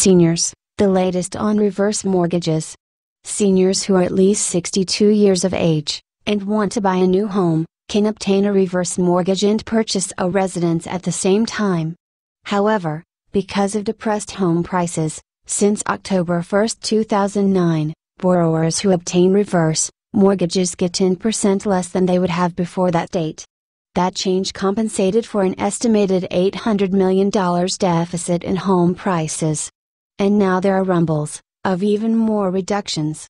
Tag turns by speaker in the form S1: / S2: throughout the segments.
S1: seniors, the latest on reverse mortgages. Seniors who are at least 62 years of age and want to buy a new home can obtain a reverse mortgage and purchase a residence at the same time. However, because of depressed home prices, since October 1, 2009, borrowers who obtain reverse mortgages get 10% less than they would have before that date. That change compensated for an estimated $800 million deficit in home prices and now there are rumbles of even more reductions.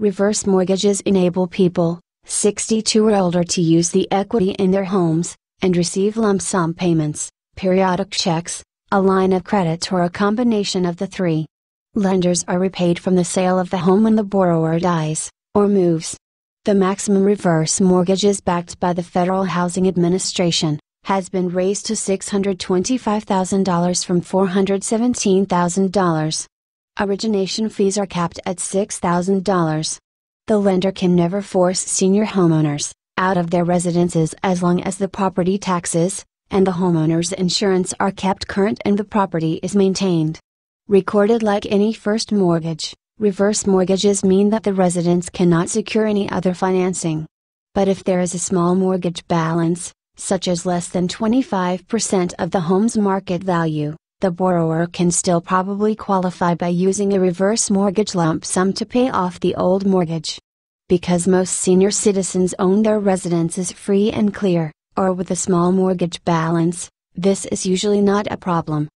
S1: Reverse mortgages enable people, 62 or older, to use the equity in their homes and receive lump sum payments, periodic checks, a line of credit, or a combination of the three. Lenders are repaid from the sale of the home when the borrower dies or moves. The maximum reverse mortgage is backed by the Federal Housing Administration, has been raised to $625,000 from $417,000. Origination fees are capped at $6,000. The lender can never force senior homeowners out of their residences as long as the property taxes and the homeowner's insurance are kept current and the property is maintained. Recorded like any first mortgage, reverse mortgages mean that the residents cannot secure any other financing. But if there is a small mortgage balance, such as less than 25% of the home's market value, the borrower can still probably qualify by using a reverse mortgage lump sum to pay off the old mortgage. Because most senior citizens own their residences free and clear, or with a small mortgage balance, this is usually not a problem.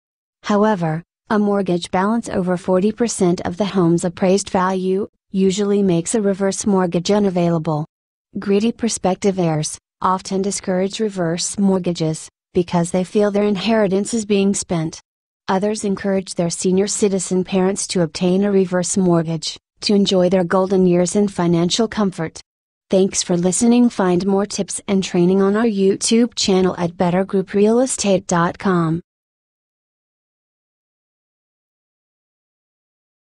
S1: However, a mortgage balance over 40% of the home's appraised value usually makes a reverse mortgage unavailable. Greedy prospective heirs often discourage reverse mortgages, because they feel their inheritance is being spent. Others encourage their senior citizen parents to obtain a reverse mortgage, to enjoy their golden years in financial comfort. Thanks for listening. Find more tips and training on our YouTube channel at bettergrouprealestate.com.